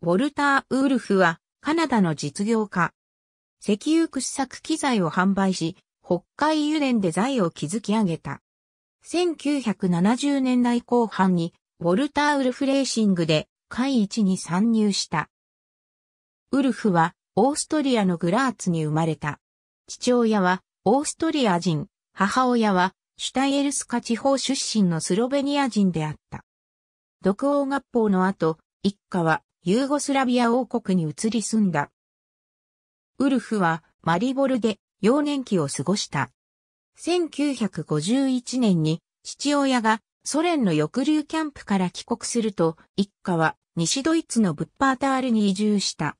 ウォルター・ウルフは、カナダの実業家。石油掘削機材を販売し、北海油田で財を築き上げた。1970年代後半に、ウォルター・ウルフレーシングで、海一に参入した。ウルフは、オーストリアのグラーツに生まれた。父親は、オーストリア人、母親は、シュタイエルスカ地方出身のスロベニア人であった。独王学校の後、一家はユーゴスラビア王国に移り住んだ。ウルフはマリボルで幼年期を過ごした。1951年に父親がソ連の抑留キャンプから帰国すると、一家は西ドイツのブッパータールに移住した。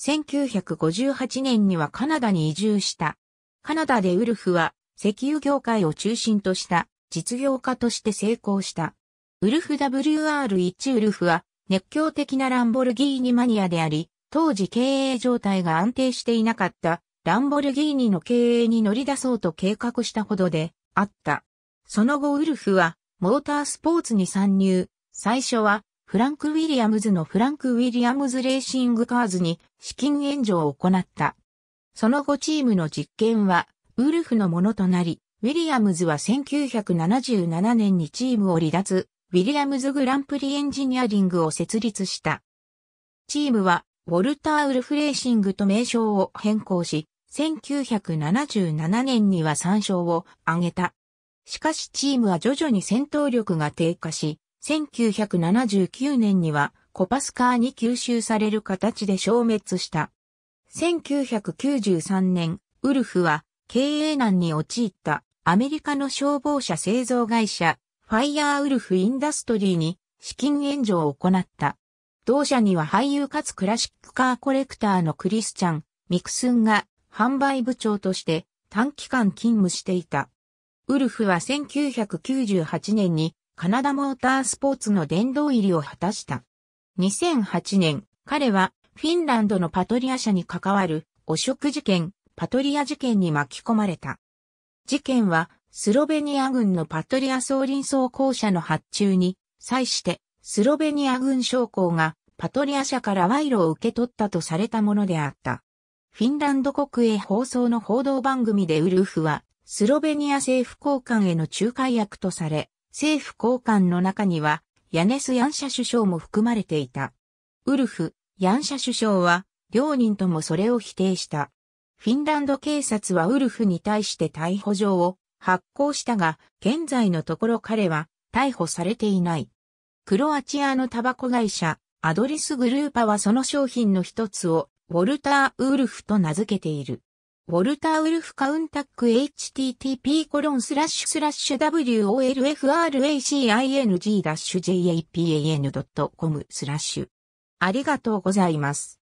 1958年にはカナダに移住した。カナダでウルフは石油業界を中心とした実業家として成功した。ウルフ WR1 ウルフは熱狂的なランボルギーニマニアであり、当時経営状態が安定していなかったランボルギーニの経営に乗り出そうと計画したほどであった。その後ウルフはモータースポーツに参入。最初はフランク・ウィリアムズのフランク・ウィリアムズ・レーシング・カーズに資金援助を行った。その後チームの実験はウルフのものとなり、ウィリアムズは1977年にチームを離脱。ウィリアムズ・グランプリ・エンジニアリングを設立した。チームは、ウォルター・ウルフレーシングと名称を変更し、1977年には3勝を挙げた。しかしチームは徐々に戦闘力が低下し、1979年にはコパスカーに吸収される形で消滅した。1993年、ウルフは経営難に陥ったアメリカの消防車製造会社ファイヤーウルフインダストリーに資金援助を行った。同社には俳優かつクラシックカーコレクターのクリスチャン、ミクスンが販売部長として短期間勤務していた。ウルフは1998年にカナダモータースポーツの殿堂入りを果たした。2008年、彼はフィンランドのパトリア社に関わる汚職事件、パトリア事件に巻き込まれた。事件はスロベニア軍のパトリア総輪装甲車の発注に、際して、スロベニア軍将校がパトリア社から賄賂を受け取ったとされたものであった。フィンランド国営放送の報道番組でウルフは、スロベニア政府高官への仲介役とされ、政府高官の中には、ヤネス・ヤンシャ首相も含まれていた。ウルフ、ヤンシャ首相は、両人ともそれを否定した。フィンランド警察はウルフに対して逮捕状を発行したが、現在のところ彼は逮捕されていない。クロアチアのタバコ会社、アドリスグルーパはその商品の一つを、ウォルター・ウルフと名付けている。ウォルター・ウルフカウンタック http コロンスラッシュスラッシュ wolfracing-japan.com スラッシュ。ありがとうございます。